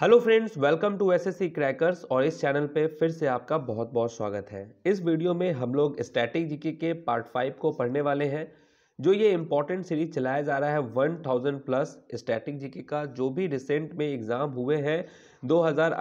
hello friends welcome to SSC crackers और इस channel पे फिर से आपका बहुत बहुत स्वागत है इस वीडियो में हम लोग स्टैटिक जीके के पार्ट फाइव को पढ़ने वाले हैं जो ये इम्पॉर्टेंट सीरीज चलाया जा रहा है one thousand plus static GK का जो भी रिसेंट में एग्ज़ाम हुए हैं 2018,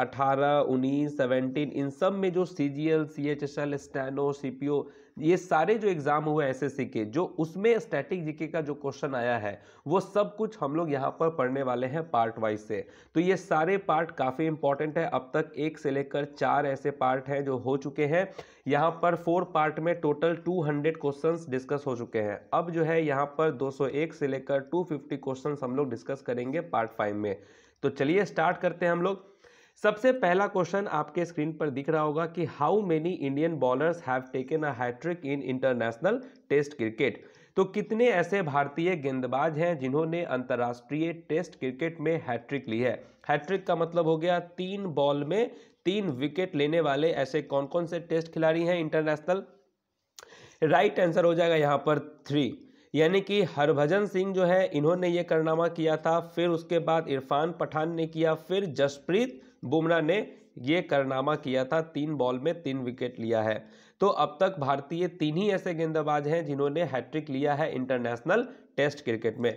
19, 17 इन सब में जो C G L C H S L steno C P O ये सारे जो एग्ज़ाम हुए एसएससी के जो उसमें स्टैटिक जीके का जो क्वेश्चन आया है वो सब कुछ हम लोग यहाँ पर पढ़ने वाले हैं पार्ट वाइज से तो ये सारे पार्ट काफ़ी इंपॉर्टेंट है अब तक एक से लेकर चार ऐसे पार्ट हैं जो हो चुके हैं यहाँ पर फोर पार्ट में टोटल हंड्रेड क्वेश्चन डिस्कस हो चुके हैं अब जो है यहाँ पर दो से लेकर टू फिफ्टी हम लोग डिस्कस करेंगे पार्ट फाइव में तो चलिए स्टार्ट करते हैं हम लोग सबसे पहला क्वेश्चन आपके स्क्रीन पर दिख रहा होगा कि how many Indian bowlers have taken a hat trick in international test cricket तो कितने ऐसे भारतीय गेंदबाज हैं जिन्होंने अंतर्राष्ट्रीय टेस्ट क्रिकेट में हैट्रिक ली है हैट्रिक का मतलब हो गया तीन बॉल में तीन विकेट लेने वाले ऐसे कौन कौन से टेस्ट खिलाड़ी हैं इंटरनेशनल राइट आंसर हो जाएगा यहाँ पर थ्री यानी कि हरभजन सिंह जो है इन्होंने ये करनामा किया था फिर उसके बाद इरफान पठान ने किया फिर जसप्रीत बुमराह ने ये करनामा किया था तीन बॉल में तीन विकेट लिया है तो अब तक भारतीय तीन ही ऐसे गेंदबाज हैं जिन्होंने हैट्रिक लिया है इंटरनेशनल टेस्ट क्रिकेट में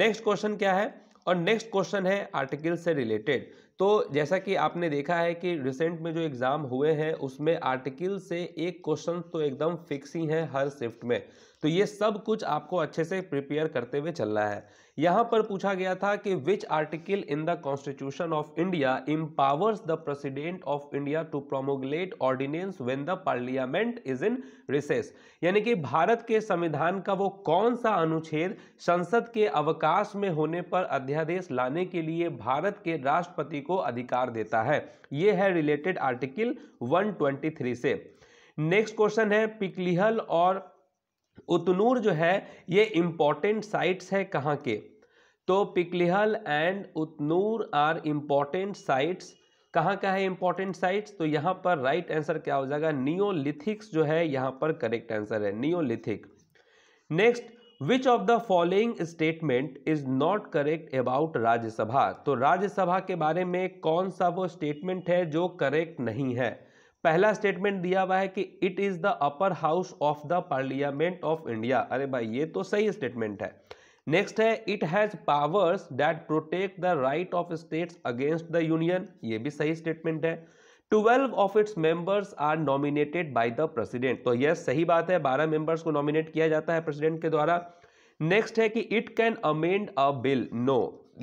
नेक्स्ट क्वेश्चन क्या है और नेक्स्ट क्वेश्चन है आर्टिकल से रिलेटेड तो जैसा कि आपने देखा है कि रिसेंट में जो एग्ज़ाम हुए हैं उसमें आर्टिकल से एक क्वेश्चन तो एकदम फिक्स ही हैं हर शिफ्ट में तो ये सब कुछ आपको अच्छे से प्रिपेयर करते हुए चलना है यहाँ पर पूछा गया था कि which article in the constitution of India empowers the president of India to promulgate ordinance when the parliament is in recess यानी कि भारत के संविधान का वो कौन सा अनुच्छेद संसद के अवकाश में होने पर अध्यादेश लाने के लिए भारत के राष्ट्रपति को अधिकार देता है ये है रिलेटेड आर्टिकल 123 से नेक्स्ट क्वेश्चन है पिकलिहल और उतनूर जो है ये इम्पॉर्टेंट साइट्स हैं कहाँ के तो Piklihal and Utnur are important sites कहाँ का है इम्पॉर्टेंट साइट्स तो यहाँ पर राइट right आंसर क्या हो जाएगा नियोलिथिक्स जो है यहाँ पर करेक्ट आंसर है neolithic next which of the following statement is not correct about Rajya Sabha तो राज्यसभा के बारे में कौन सा वो स्टेटमेंट है जो करेक्ट नहीं है पहला स्टेटमेंट दिया हुआ है कि it is the upper house of the parliament of India अरे भाई ये तो सही स्टेटमेंट है नेक्स्ट है it has powers that protect the right of states against the union ये भी सही स्टेटमेंट है twelve of its members are nominated by the president तो यस सही बात है बारह मेंबर्स को नॉमिनेट किया जाता है प्रेसिडेंट के द्वारा नेक्स्ट है कि it can amend a bill no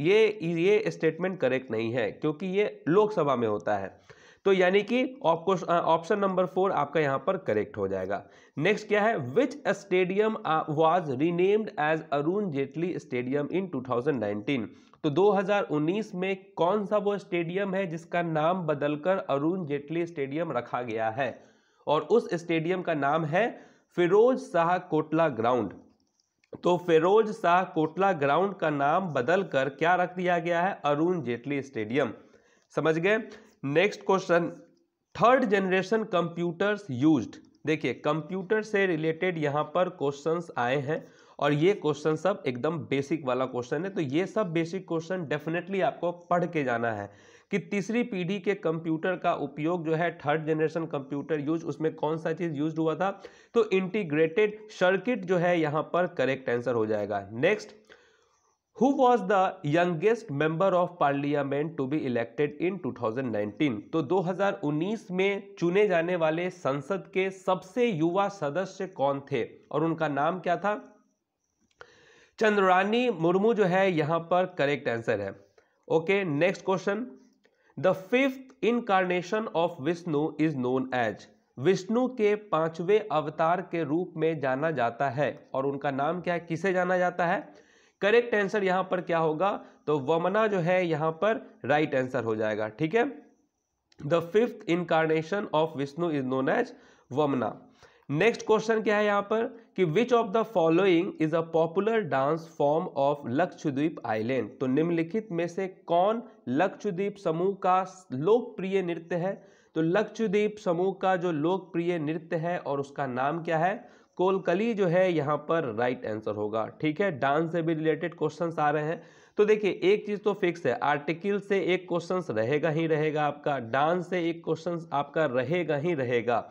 ये ये स्टेटमेंट करेक्ट नहीं है क्योंकि ये लोकसभा में होता है तो यानी कि ऑप्शन नंबर फोर आपका यहां पर करेक्ट हो जाएगा नेक्स्ट क्या है which stadium was renamed as Arun Jaitley stadium in 2019 तो 2019 में कौन सा वो स्टेडियम है जिसका नाम बदलकर अरुण जेटली स्टेडियम रखा गया है और उस स्टेडियम का नाम है फिरोज शाह कोटला ग्राउंड तो फिरोज शाह कोटला ग्राउंड का नाम बदलकर क्या रख दिया गया है अरुण जेटली स्टेडियम समझ गए next question third generation computers used देखिए कंप्यूटर से रिलेटेड यहाँ पर क्वेश्चंस आए हैं और ये क्वेश्चन सब एकदम बेसिक वाला क्वेश्चन है तो ये सब बेसिक क्वेश्चन डेफिनेटली आपको पढ़ के जाना है कि तीसरी पीढ़ी के कंप्यूटर का उपयोग जो है थर्ड जनरेशन कंप्यूटर यूज उसमें कौन सा चीज़ यूज हुआ था तो इंटीग्रेटेड सर्किट जो है यहाँ पर करेक्ट आंसर हो जाएगा next who was the youngest member of parliament to be elected in 2019 तो 2019 में चुने जाने वाले संसद के सबसे युवा सदस्य कौन थे और उनका नाम क्या था चंद्रानी मुर्मू जो है यहां पर करेक्ट आंसर है okay next question the fifth incarnation of Vishnu is known as Vishnu के पांचवें अवतार के रूप में जाना जाता है और उनका नाम क्या है किसे जाना जाता है करेक्ट आंसर यहां पर क्या होगा तो वमना जो है यहां पर राइट right आंसर हो जाएगा ठीक है the fifth incarnation of Vishnu is known as Vamana next question क्या है यहां पर कि which of the following is a popular dance form of Lakshadweep island तो निम्नलिखित में से कौन लक्षद्वीप समूह का लोकप्रिय नृत्य है तो लक्षद्वीप समूह का जो लोकप्रिय नृत्य है और उसका नाम क्या है कोलकली जो है यहाँ पर राइट आंसर होगा ठीक है डांस से भी रिलेटेड क्वेश्चंस आ रहे हैं तो देखिए एक चीज़ तो फिक्स है आर्टिकल से एक क्वेश्चंस रहेगा ही रहेगा आपका डांस से एक क्वेश्चंस आपका रहेगा ही रहेगा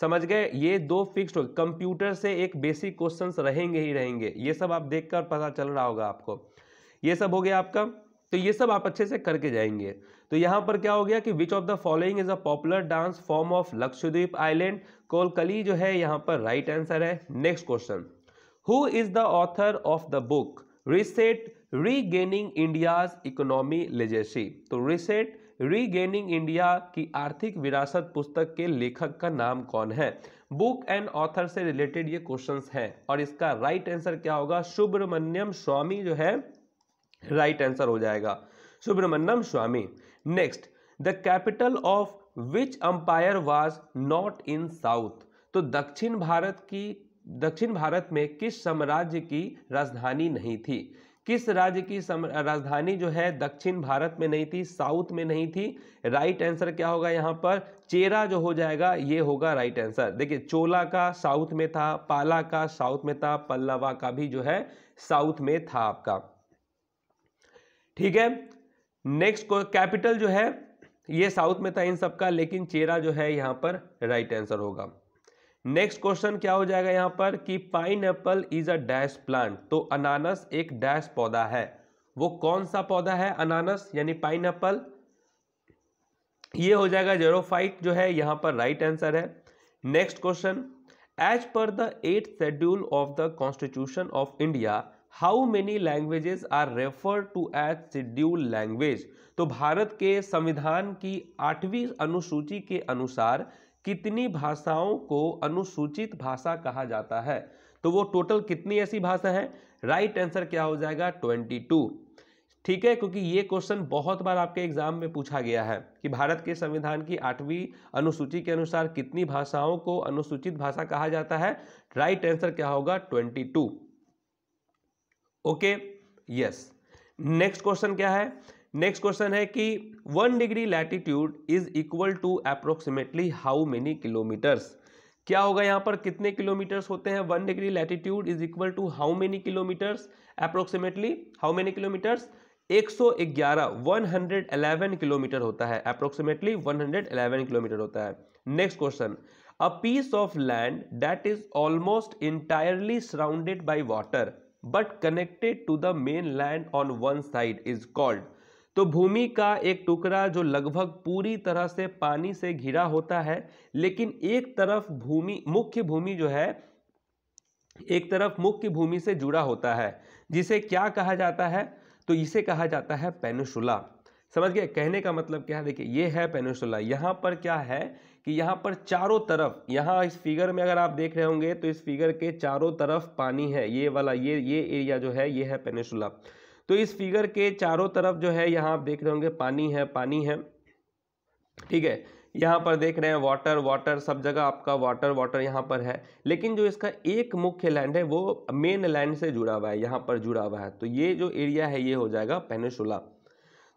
समझ गए ये दो फिक्स्ड हो कंप्यूटर से एक बेसिक क्वेश्चंस रहेंगे ही रहेंगे ये सब आप देखकर पता चल रहा होगा आपको ये सब हो गया आपका तो ये सब आप अच्छे से करके जाएंगे तो यहाँ पर क्या हो गया कि which of the following is a popular dance form of Lakshadweep island Kolkali जो है यहाँ पर राइट right आंसर है next question who is the author of the book reset regaining India's economy legacy तो रिसेट रीगेनिंग इंडिया की आर्थिक विरासत पुस्तक के लेखक का नाम कौन है बुक एंड ऑथर से रिलेटेड ये क्वेश्चंस हैं और इसका राइट right आंसर क्या होगा सुब्रमण्यम स्वामी जो है राइट right आंसर हो जाएगा Subramanian Swamy next the capital of which empire was not in south तो दक्षिण भारत की दक्षिण भारत में किस साम्राज्य की राजधानी नहीं थी किस राज्य की राजधानी जो है दक्षिण भारत में नहीं थी साउथ में नहीं थी राइट आंसर क्या होगा यहाँ पर चेरा जो हो जाएगा ये होगा राइट आंसर देखिए चोला का साउथ में था पाला का साउथ में था पल्लवा का भी जो है साउथ में था आपका ठीक है नेक्स्ट कैपिटल जो है ये साउथ में था इन सबका लेकिन चेरा जो है यहां पर राइट right आंसर होगा नेक्स्ट क्वेश्चन क्या हो जाएगा यहां पर कि pineapple is a dash plant तो अनानस एक डैश पौधा है वो कौन सा पौधा है अनानस यानी पाइन एप्पल ये हो जाएगा जेरोफाइट जो है यहां पर राइट right आंसर है next question as per the eight schedule of the constitution of India how many languages are refer to as schedule language तो भारत के संविधान की आठवीं अनुसूची के अनुसार कितनी भाषाओं को अनुसूचित भाषा कहा जाता है तो वो टोटल कितनी ऐसी भाषा है राइट आंसर क्या हो जाएगा ट्वेंटी टू ठीक है क्योंकि ये क्वेश्चन बहुत बार आपके एग्जाम में पूछा गया है कि भारत के संविधान की आठवीं अनुसूची के अनुसार कितनी भाषाओं को अनुसूचित भाषा कहा जाता है राइट आंसर क्या होगा twenty two okay yes next question क्या है नेक्स्ट क्वेश्चन है कि one degree latitude is equal to approximately how many kilometres क्या होगा यहाँ पर कितने किलोमीटर्स होते हैं one degree latitude is equal to how many kilometres approximately how many kilometres 111 111 kilometre होता है अप्रोक्सीमेटली 111 किलोमीटर होता है next question a piece of land that is almost entirely surrounded by water but connected to the mainland on one side is called तो भूमि का एक टुकड़ा जो लगभग पूरी तरह से पानी से घिरा होता है लेकिन एक तरफ भूमि मुख्य भूमि जो है एक तरफ मुख्य भूमि से जुड़ा होता है जिसे क्या कहा जाता है तो इसे कहा जाता है पेनुसुला समझ गए कहने का मतलब क्या है देखिए ये है पेनुसुला यहाँ पर क्या है कि यहाँ पर चारों तरफ यहाँ इस फिगर में अगर आप देख रहे होंगे तो इस फिगर के चारों तरफ पानी है ये वाला ये ये एरिया जो है ये है पेनेसुला तो इस फिगर के चारों तरफ जो है यहाँ आप देख रहे होंगे पानी है पानी है ठीक है यहाँ पर देख रहे हैं वाटर वाटर सब जगह आपका वाटर वाटर यहाँ पर है लेकिन जो इसका एक मुख्य लैंड है वो मेन लैंड से जुड़ा हुआ है यहाँ पर जुड़ा हुआ है तो ये जो एरिया है ये हो जाएगा पेनेसुला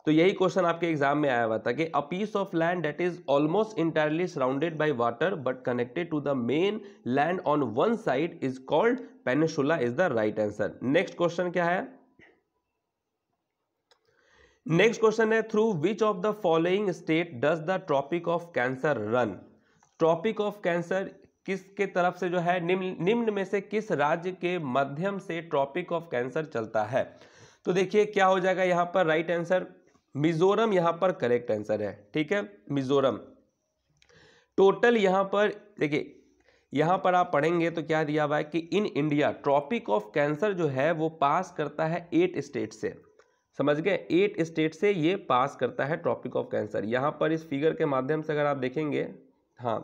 तो यही क्वेश्चन आपके एग्जाम में आया हुआ था कि a piece of land that is almost entirely surrounded by water but connected to the mainland on one side is called peninsula is the right answer next question क्या है next question है through which of the following state does the tropic of cancer run tropic of cancer किसके तरफ से जो है निम्न निम्न में से किस राज्य के माध्यम से ट्रॉपिक ऑफ कैंसर चलता है तो देखिए क्या हो जाएगा यहां पर राइट right आंसर मिजोरम यहां पर करेक्ट आंसर है ठीक है मिजोरम टोटल यहां पर देखिए यहां पर आप पढ़ेंगे तो क्या दिया हुआ है कि in India tropic of cancer जो है वो पास करता है एट स्टेट से समझ गए एट स्टेट से ये पास करता है ट्रॉपिक ऑफ कैंसर यहां पर इस फिगर के माध्यम से अगर आप देखेंगे हाँ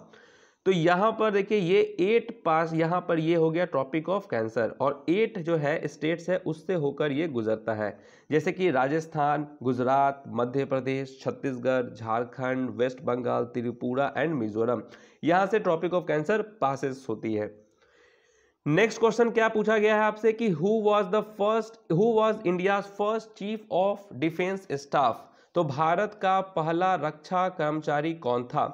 तो यहाँ पर देखिए ये एट पास यहाँ पर ये हो गया ट्रॉपिक ऑफ कैंसर और एट जो है स्टेट्स है उससे होकर ये गुजरता है जैसे कि राजस्थान गुजरात मध्य प्रदेश छत्तीसगढ़ झारखंड वेस्ट बंगाल त्रिपुरा एंड मिजोरम यहाँ से ट्रॉपिक ऑफ कैंसर पासिस होती है नेक्स्ट क्वेश्चन क्या पूछा गया है आपसे कि who was the first who was India first chief of defence staff तो भारत का पहला रक्षा कर्मचारी कौन था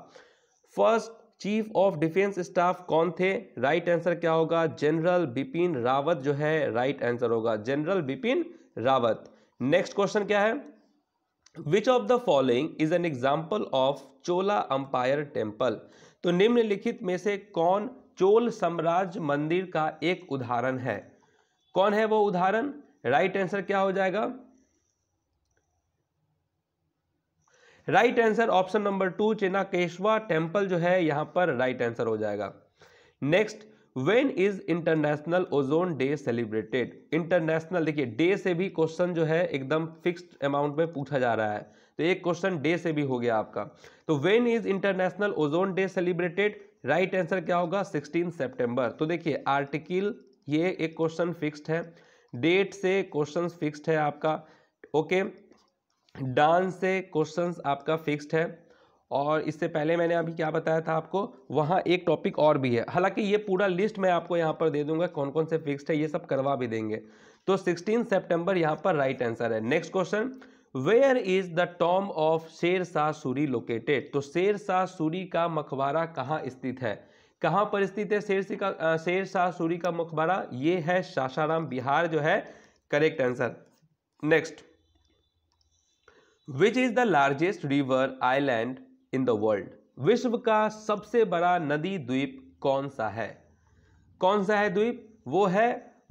first chief of defence staff कौन थे राइट आंसर क्या होगा जनरल बिपिन रावत जो है राइट आंसर होगा general Bipin Rawat next question क्या है which of the following is an example of Chola empire temple तो निम्नलिखित में से कौन चोल साम्राज्य मंदिर का एक उदाहरण है कौन है वो उदाहरण राइट आंसर क्या हो जाएगा right answer option number two Chennakeshava temple जो है यहां पर राइट आंसर हो जाएगा next when is international ozone day celebrated international देखिए डे से भी क्वेश्चन जो है एकदम फिक्स्ड अमाउंट में पूछा जा रहा है तो एक क्वेश्चन डे से भी हो गया आपका तो when is international ozone day celebrated right answer क्या होगा 16 सितंबर तो देखिए आर्टिकल ये एक क्वेश्चन फिक्स्ड है डेट से क्वेश्चन फिक्स्ड है आपका ओके okay, डांस से क्वेश्चंस आपका फिक्स्ड है और इससे पहले मैंने अभी क्या बताया था आपको वहाँ एक टॉपिक और भी है हालांकि ये पूरा लिस्ट मैं आपको यहाँ पर दे दूंगा कौन कौन से फिक्स्ड है ये सब करवा भी देंगे तो 16 सितंबर यहाँ पर राइट आंसर है next question where is the tomb of Sher Shah Suri located तो शेर शाह सूरी का मकबरा कहाँ स्थित है कहाँ पर स्थित है शेर का शेर शाह सूरी का मकबरा ये है सासाराम बिहार जो है correct answer next which is the largest river island in the world विश्व का सबसे बड़ा नदी द्वीप कौन सा है कौन सा है द्वीप वो है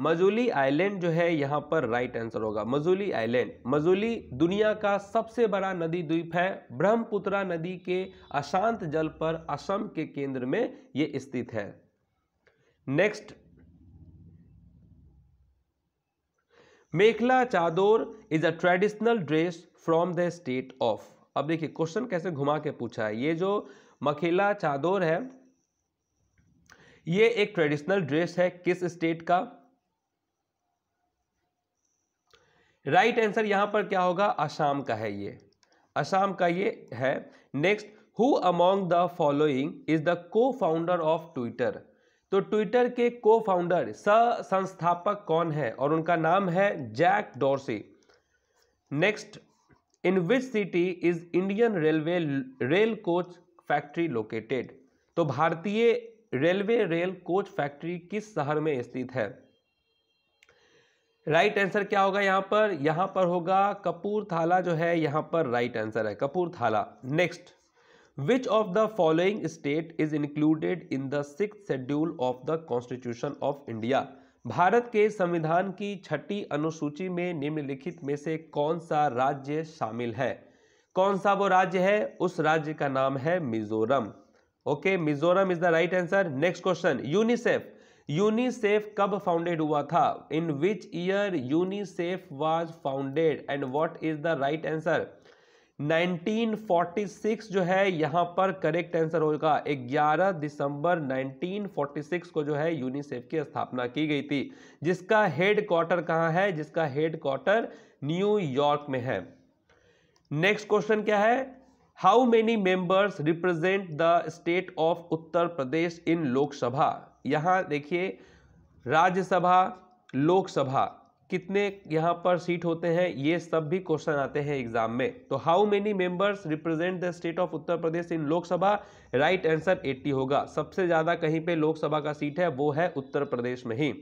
मजूली आइलैंड जो है यहाँ पर राइट आंसर होगा मजूली आइलैंड मजूली दुनिया का सबसे बड़ा नदी द्वीप है ब्रह्मपुत्रा नदी के अशांत जल पर असम के केंद्र में ये स्थित है next Mekhela Chador is a traditional dress from the state of अब देखिए क्वेश्चन कैसे घुमा के पूछा है ये जो मखेला चादोर है ये एक ट्रेडिशनल ड्रेस है किस स्टेट का राइट right आंसर यहां पर क्या होगा असम का है ये असम का ये है next who among the following is the co founder of Twitter तो ट्विटर के को फाउंडर सह संस्थापक कौन है और उनका नाम है Jack Dorsey next in which city is Indian railway rail coach factory located तो भारतीय रेलवे रेल कोच फैक्ट्री किस शहर में स्थित है राइट right आंसर क्या होगा यहां पर यहां पर होगा कपूर थाला जो है यहां पर राइट right आंसर है Kapurthala next which of the following state is included in the six schedule of the constitution of India भारत के संविधान की छठी अनुसूची में निम्नलिखित में से कौन सा राज्य शामिल है कौन सा वो राज्य है उस राज्य का नाम है Mizoram okay Mizoram is the right answer next question UNICEF UNICEF कब फाउंडेड हुआ था in which year UNICEF was founded and what is the right answer 1946 जो है यहां पर करेक्ट आंसर होगा 11 दिसंबर 1946 को जो है यूनिसेफ की स्थापना की गई थी जिसका हेड क्वार्टर कहाँ है जिसका हेड क्वार्टर न्यूयॉर्क में है नेक्स्ट क्वेश्चन क्या है how many members represent the state of Uttar Pradesh in Lok Sabha यहां देखिए राज्यसभा लोकसभा कितने यहाँ पर सीट होते हैं ये सब भी क्वेश्चन आते हैं एग्जाम में तो how many members represent the state of Uttar Pradesh in Lok Sabha right answer 80 होगा सबसे ज़्यादा कहीं पे लोकसभा का सीट है वो है उत्तर प्रदेश में ही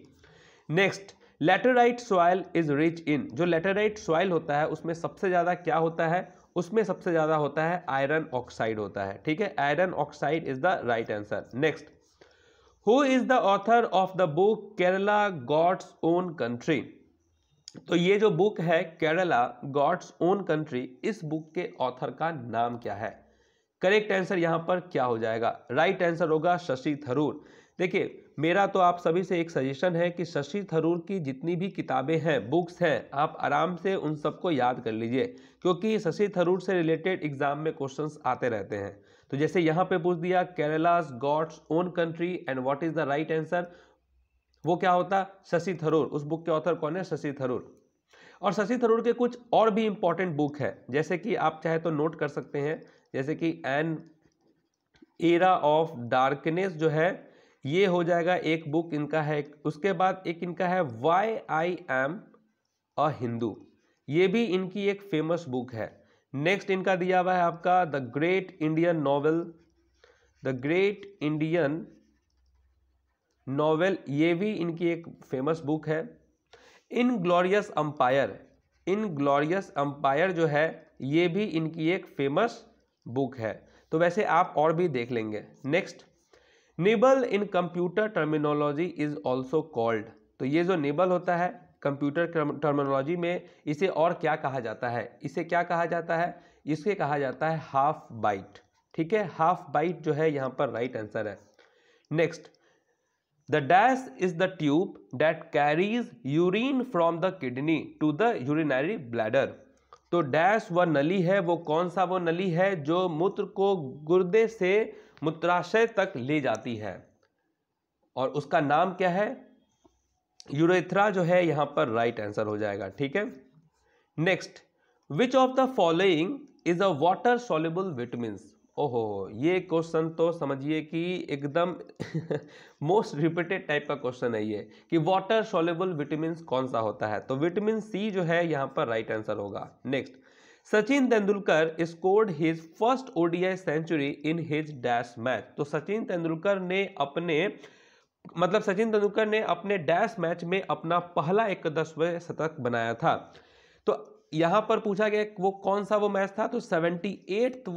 next laterite soil is rich in जो लेटराइट सॉयल होता है उसमें सबसे ज़्यादा क्या होता है उसमें सबसे ज़्यादा होता है आयरन ऑक्साइड होता है ठीक है iron oxide is the right answer next who is the author of the book Kerala God's own country तो ये जो बुक है केरला गॉड्स ओन कंट्री इस बुक के ऑथर का नाम क्या है करेक्ट आंसर यहाँ पर क्या हो जाएगा राइट right आंसर होगा शशि थरूर देखिए मेरा तो आप सभी से एक सजेशन है कि शशि थरूर की जितनी भी किताबें हैं बुक्स हैं आप आराम से उन सबको याद कर लीजिए क्योंकि शशि थरूर से रिलेटेड एग्जाम में क्वेश्चंस आते रहते हैं तो जैसे यहाँ पे पूछ दिया Kerala's God's own country and what is the right answer वो क्या होता शशि थरूर उस बुक के ऑथर कौन है शशि थरूर और शशि थरूर के कुछ और भी इंपॉर्टेंट बुक है जैसे कि आप चाहे तो नोट कर सकते हैं जैसे कि एन एरा ऑफ डार्कनेस जो है ये हो जाएगा एक बुक इनका है उसके बाद एक इनका है why I am a Hindu ये भी इनकी एक फेमस बुक है नेक्स्ट इनका दिया हुआ है आपका the great Indian novel the great Indian novel ये भी इनकी एक फेमस बुक है inglorious empire inglorious empire जो है ये भी इनकी एक फेमस बुक है तो वैसे आप और भी देख लेंगे next nibble in computer terminology is also called तो ये जो निबल होता है कंप्यूटर टर्मिनोलॉजी में इसे और क्या कहा जाता है इसे क्या कहा जाता है इसे कहा जाता है हाफ बाइट ठीक है हाफ बाइट जो है यहाँ पर राइट आंसर है next the dash is the tube that carries urine from the kidney to the urinary bladder तो डैश वह नली है वो कौन सा वो नली है जो मूत्र को गुर्दे से मूत्राशय तक ले जाती है और उसका नाम क्या है यूरेथ्रा जो है यहाँ पर राइट आंसर हो जाएगा ठीक है next which of the following is a water soluble vitamins ओहो ये क्वेश्चन तो समझिए कि एकदम मोस्ट रिपीटेड टाइप का क्वेश्चन है ये कि वाटर सोलेबल विटामिन कौन सा होता है तो विटामिन सी जो है यहाँ पर राइट आंसर होगा next Sachin Tendulkar scored his first ODI century in his dash match तो सचिन तेंदुलकर ने अपने मतलब सचिन तेंदुलकर ने अपने डैश मैच में अपना पहला एकदशवें शतक बनाया था तो यहां पर पूछा गया वो कौन सा वो मैच था तो सेवेंटी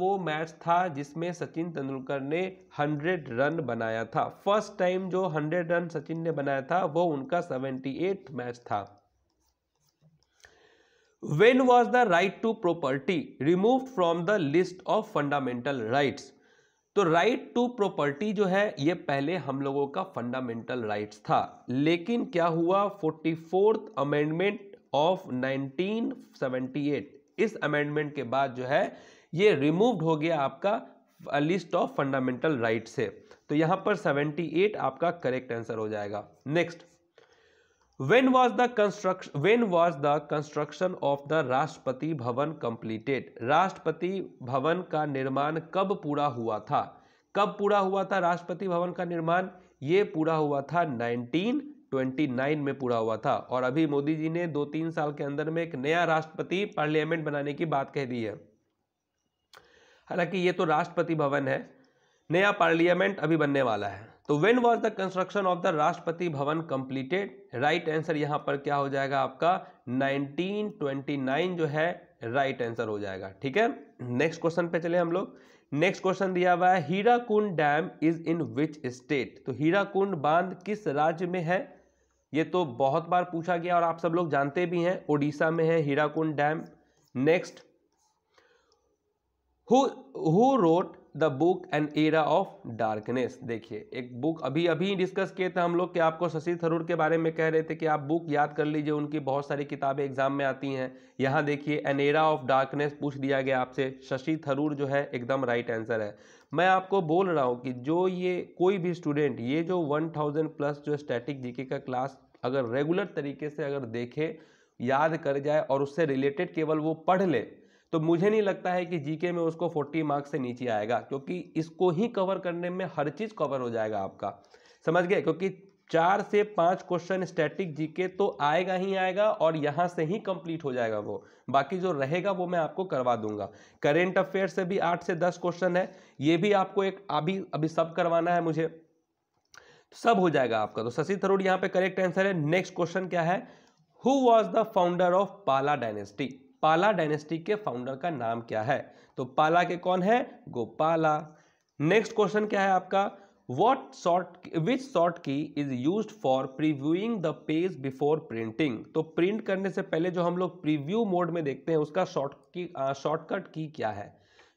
वो मैच था जिसमें सचिन तेंदुलकर ने हंड्रेड रन बनाया था फर्स्ट टाइम जो हंड्रेड रन सचिन ने बनाया था वो उनका सेवेंटी मैच था when was the right to property remove from the list of fundamental rights तो राइट टू प्रॉपर्टी जो है ये पहले हम लोगों का फंडामेंटल राइट्स था लेकिन क्या हुआ फोर्टी फोर्थ अमेंडमेंट ऑफ 1978 इस अमेंडमेंट के बाद जो है ये रिमूव्ड हो गया आपका लिस्ट ऑफ फंडामेंटल राइट से तो यहां पर 78 आपका करेक्ट आंसर हो जाएगा next when was the construction when was the construction of the राष्ट्रपति भवन completed राष्ट्रपति भवन का निर्माण कब पूरा हुआ था कब पूरा हुआ था राष्ट्रपति भवन का निर्माण ये पूरा हुआ था 1929 में पूरा हुआ था और अभी मोदी जी ने दो तीन साल के अंदर में एक नया राष्ट्रपति पार्लियामेंट बनाने की बात कह दी है हालांकि ये तो राष्ट्रपति भवन है नया पार्लियामेंट अभी बनने वाला है तो when was the construction of the Rashtrapati Bhavan completed right answer यहां पर क्या हो जाएगा आपका 1929 जो है राइट right आंसर हो जाएगा ठीक है नेक्स्ट क्वेश्चन पे चले हम लोग नेक्स्ट क्वेश्चन दिया हुआ है Hirakud dam is in which state तो हीराकुंड बांध किस राज्य में है ये तो बहुत बार पूछा गया और आप सब लोग जानते भी हैं ओडिशा में है Hirakud dam next who wrote the book an era of darkness देखिए एक बुक अभी अभी डिस्कस किए थे हम लोग कि आपको शशि थरूर के बारे में कह रहे थे कि आप बुक याद कर लीजिए उनकी बहुत सारी किताबें एग्जाम में आती हैं यहाँ देखिए एन एरा ऑफ डार्कनेस पूछ दिया गया आपसे शशि थरूर जो है एकदम राइट आंसर है मैं आपको बोल रहा हूँ कि जो ये कोई भी स्टूडेंट ये जो वन थाउजेंड प्लस जो स्टैटिक जीके का क्लास अगर रेगुलर तरीके से अगर देखे याद कर जाए और उससे रिलेटेड केवल वो पढ़ ले तो मुझे नहीं लगता है कि जीके में उसको 40 मार्क्स से नीचे आएगा क्योंकि इसको ही कवर करने में हर चीज़ कवर हो जाएगा आपका समझ गए क्योंकि चार से पांच क्वेश्चन स्टैटिक जीके तो आएगा ही आएगा और यहां से ही कंप्लीट हो जाएगा वो बाकी जो रहेगा वो मैं आपको करवा दूंगा करेंट अफेयर से भी आठ से दस क्वेश्चन है ये भी आपको एक अभी अभी सब करवाना है मुझे सब हो जाएगा आपका तो शशि थरूर यहाँ पे करेक्ट आंसर है नेक्स्ट क्वेश्चन क्या है who was the founder of Pala dynasty Pala dynasty के फाउंडर का नाम क्या है तो पाला के कौन है गोपाला नेक्स्ट क्वेश्चन क्या है आपका what sort which short key is use for previewing the page before printing तो प्रिंट करने से पहले जो हम लोग प्रिव्यू मोड में देखते हैं उसका शॉर्ट की शॉर्टकट की क्या है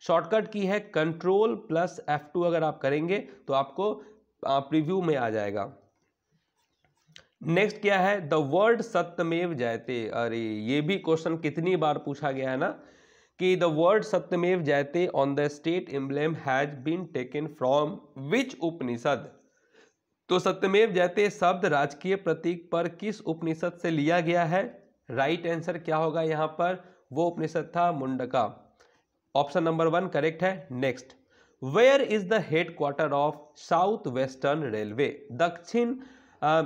शॉर्टकट की है कंट्रोल प्लस एफ टू अगर आप करेंगे तो आपको प्रिव्यू में आ जाएगा नेक्स्ट क्या है द वर्ड सत्यमेव जयते अरे ये भी क्वेश्चन कितनी बार पूछा गया है ना कि the word Satyameva Jayate on the state emblem has been taken from which Upanishad तो सत्यमेव जयते शब्द राजकीय प्रतीक पर किस उपनिषद से लिया गया है राइट right आंसर क्या होगा यहां पर वो उपनिषद था Mundaka option number one correct है next where is the headquarter of south western railway दक्षिण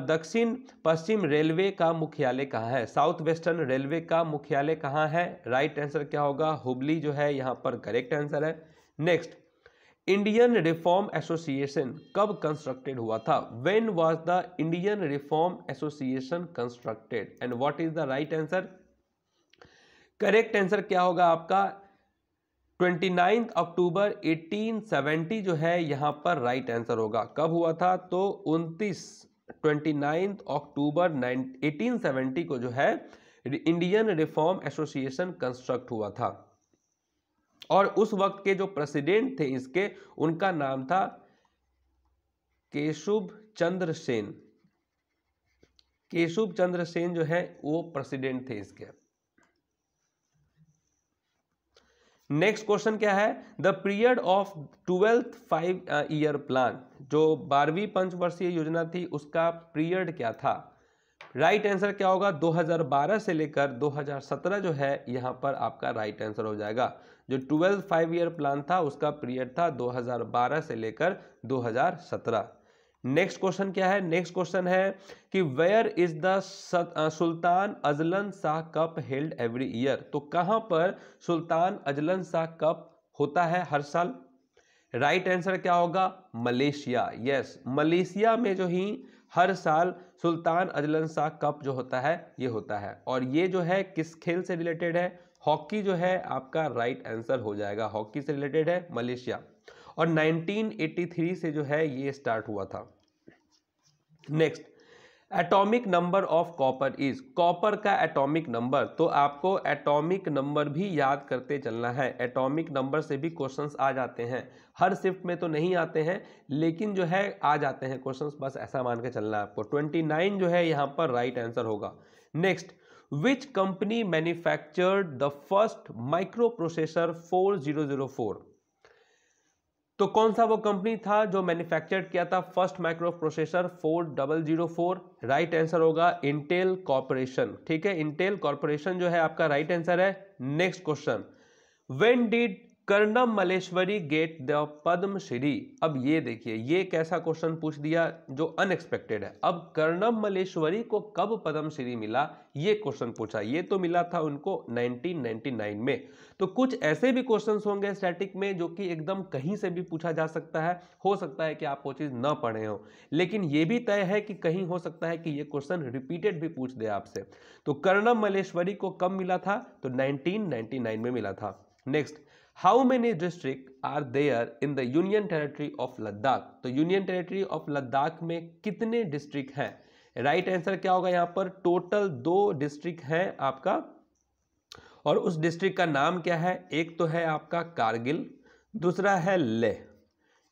दक्षिण पश्चिम रेलवे का मुख्यालय कहाँ है साउथ वेस्टर्न रेलवे का मुख्यालय कहाँ है राइट आंसर क्या होगा हुबली जो है यहाँ पर करेक्ट आंसर है नेक्स्ट इंडियन रिफॉर्म एसोसिएशन कब कंस्ट्रक्टेड हुआ था when was the Indian reform association constructed and what is the right answer correct answer क्या होगा आपका 29 अक्टूबर 1870 जो है यहां पर राइट right आंसर होगा कब हुआ था तो 29 ट्वेंटी नाइन्थ अक्टूबर 1870 सेवेंटी को जो है इंडियन रिफॉर्म एसोसिएशन कंस्ट्रक्ट हुआ था और उस वक्त के जो प्रेसिडेंट थे इसके उनका नाम था केशुभ चंद्र सेन केशुभ चंद्र सेन जो है वो प्रेसिडेंट थे इसके नेक्स्ट क्वेश्चन क्या है the period of twelfth five year plan जो बारहवीं पंचवर्षीय योजना थी उसका पीरियड क्या था राइट right आंसर क्या होगा 2012 से लेकर 2017 जो है यहाँ पर आपका राइट right आंसर हो जाएगा जो ट्वेल्थ फाइव ईयर प्लान था उसका पीरियड था 2012 से लेकर 2017 नेक्स्ट क्वेश्चन क्या है नेक्स्ट क्वेश्चन है कि where is the Sultan Azlan Shah cup held every year तो कहां पर सुल्तान अजलन शाह कप होता है हर साल राइट right आंसर क्या होगा मलेशिया यस yes, मलेशिया में जो ही हर साल सुल्तान अजलन शाह कप जो होता है ये होता है और ये जो है किस खेल से रिलेटेड है हॉकी जो है आपका राइट right आंसर हो जाएगा हॉकी से रिलेटेड है मलेशिया और 1983 से जो है ये स्टार्ट हुआ था next atomic number of copper is copper का एटॉमिक नंबर तो आपको एटॉमिक नंबर भी याद करते चलना है एटॉमिक नंबर से भी क्वेश्चंस आ जाते हैं हर शिफ्ट में तो नहीं आते हैं लेकिन जो है आ जाते हैं क्वेश्चंस बस ऐसा मान के चलना है आपको ट्वेंटी नाइन जो है यहां पर राइट right आंसर होगा next which company manufactured the first microprocessor four zero zero four तो कौन सा वो कंपनी था जो मैन्युफैक्चर किया था first microprocessor four double zero four right answer होगा इंटेल कॉरपोरेशन ठीक है इंटेल कॉरपोरेशन जो है आपका राइट right आंसर है next question when did Karnam Malleswari get the Padma Shri अब ये देखिए ये कैसा क्वेश्चन पूछ दिया जो अनएक्सपेक्टेड है अब कर्णम मलेश्वरी को कब पद्म श्री मिला ये क्वेश्चन पूछा ये तो मिला था उनको 1999 में तो कुछ ऐसे भी क्वेश्चंस होंगे स्टैटिक में जो कि एकदम कहीं से भी पूछा जा सकता है हो सकता है कि आप वो चीज़ ना पढ़े हो लेकिन ये भी तय है कि कहीं हो सकता है कि ये क्वेश्चन रिपीटेड भी पूछ दे आपसे तो कर्णम मलेश्वरी को कब मिला था तो नाइनटीन में मिला था next how many district are there in the union territory of Ladakh तो यूनियन टेरिटरी ऑफ लद्दाख में कितने डिस्ट्रिक्ट हैं राइट आंसर क्या होगा यहाँ पर टोटल दो डिस्ट्रिक्ट हैं आपका और उस डिस्ट्रिक्ट का नाम क्या है एक तो है आपका कारगिल दूसरा है लेह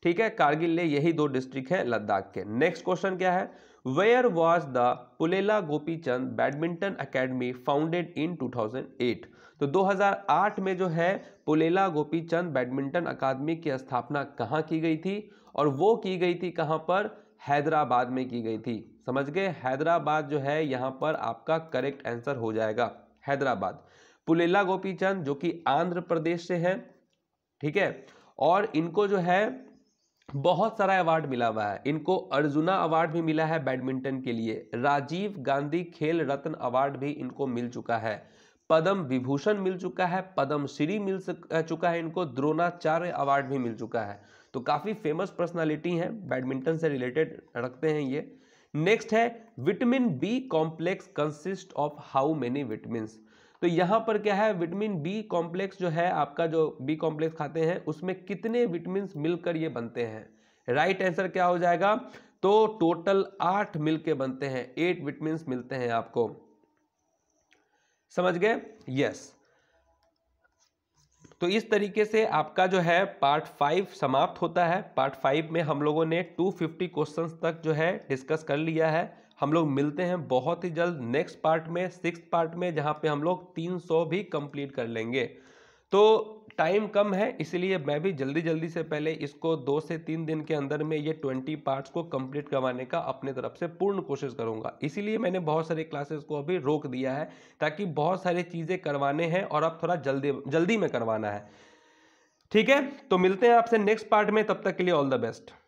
ठीक है कारगिल ले यही दो डिस्ट्रिक्ट हैं लद्दाख के नेक्स्ट क्वेश्चन क्या है where was the Pullela Gopichand badminton academy founded in two thousand eight तो 2008 में जो है पुलेला गोपी चंद बैडमिंटन अकादमी की स्थापना कहाँ की गई थी और वो की गई थी कहाँ पर हैदराबाद में की गई थी समझ गए हैदराबाद जो है यहाँ पर आपका करेक्ट आंसर हो जाएगा हैदराबाद पुलेला गोपी चंद जो कि आंध्र प्रदेश से है ठीक है और इनको जो है बहुत सारा अवार्ड मिला हुआ है इनको अर्जुना अवार्ड भी मिला है बैडमिंटन के लिए राजीव गांधी खेल रत्न अवार्ड भी इनको मिल चुका है पदम विभूषण मिल चुका है पदम श्री मिल चुका है इनको द्रोणाचार्य अवार्ड भी मिल चुका है तो काफ़ी फेमस पर्सनालिटी हैं बैडमिंटन से रिलेटेड रखते हैं ये नेक्स्ट है vitamin B complex consist of how many vitamin तो यहां पर क्या है विटामिन बी कॉम्प्लेक्स जो है आपका जो बी कॉम्प्लेक्स खाते हैं उसमें कितने विटामिन मिलकर ये बनते हैं राइट right आंसर क्या हो जाएगा तो टोटल आठ मिलके बनते हैं एट विटमिन मिलते हैं आपको समझ गए यस तो इस तरीके से आपका जो है पार्ट फाइव समाप्त होता है पार्ट फाइव में हम लोगों ने टू फिफ्टी क्वेश्चन तक जो है डिस्कस कर लिया है हम लोग मिलते हैं बहुत ही जल्द नेक्स्ट पार्ट में सिक्स पार्ट में जहां पे हम लोग तीन सौ भी कंप्लीट कर लेंगे तो टाइम कम है इसलिए मैं भी जल्दी जल्दी से पहले इसको दो से तीन दिन के अंदर में ये ट्वेंटी पार्ट्स को कंप्लीट करवाने का अपने तरफ से पूर्ण कोशिश करूंगा इसीलिए मैंने बहुत सारे क्लासेस को अभी रोक दिया है ताकि बहुत सारी चीज़ें करवाने हैं और अब थोड़ा जल्दी जल्दी में करवाना है ठीक है तो मिलते हैं आपसे नेक्स्ट पार्ट में तब तक के लिए ऑल द बेस्ट